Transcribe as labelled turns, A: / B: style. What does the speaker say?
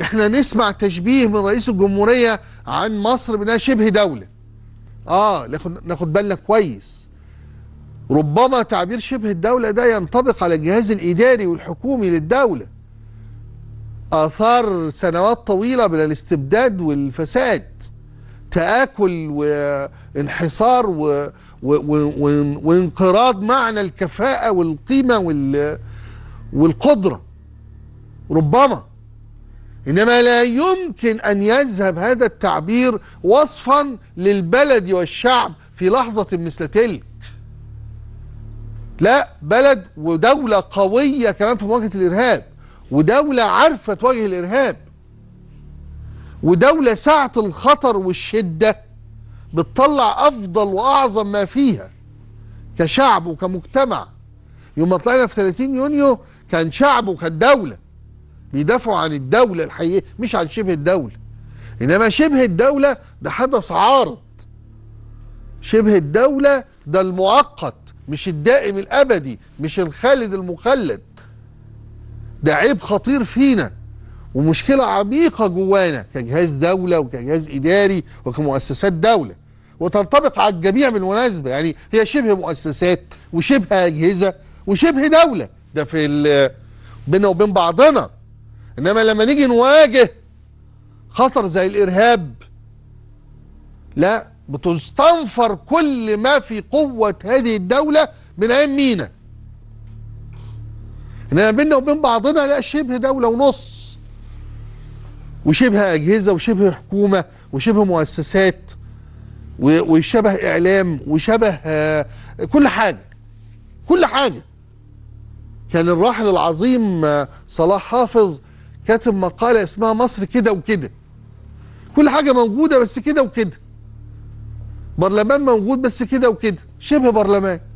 A: احنا نسمع تشبيه من رئيس الجمهورية عن مصر بأنها شبه دولة اه ناخد بالنا كويس ربما تعبير شبه الدولة ده ينطبق على الجهاز الإداري والحكومي للدولة آثار سنوات طويلة من الاستبداد والفساد تآكل وانحصار و... و... و... وانقراض معنى الكفاءة والقيمة وال... والقدرة ربما إنما لا يمكن أن يذهب هذا التعبير وصفا للبلد والشعب في لحظة مثل تلك لا بلد ودولة قوية كمان في مواجهة الإرهاب ودولة عارفة تواجه الإرهاب ودولة ساعة الخطر والشدة بتطلع أفضل وأعظم ما فيها كشعب وكمجتمع يوم ما طلعنا في 30 يونيو كان شعب وكانت دولة بيدافعوا عن الدولة الحقيقية مش عن شبه الدولة إنما شبه الدولة ده حدث عارض شبه الدولة ده المؤقت مش الدائم الأبدي مش الخالد المخلد ده عيب خطير فينا ومشكلة عميقة جوانا كجهاز دولة وكجهاز إداري وكمؤسسات دولة وتنطبق على الجميع بالمناسبة يعني هي شبه مؤسسات وشبه أجهزة وشبه دولة ده في بيننا وبين بعضنا انما لما نيجي نواجه خطر زي الارهاب لا بتستنفر كل ما في قوة هذه الدولة من مينا إنما بيننا وبين بعضنا لا شبه دولة ونص وشبه أجهزة وشبه حكومة وشبه مؤسسات وشبه إعلام وشبه آه، كل حاجة كل حاجة كان الراحل العظيم آه، صلاح حافظ كاتب مقالة اسمها مصر كده وكده كل حاجة موجودة بس كده وكده برلمان موجود بس كده وكده شبه برلمان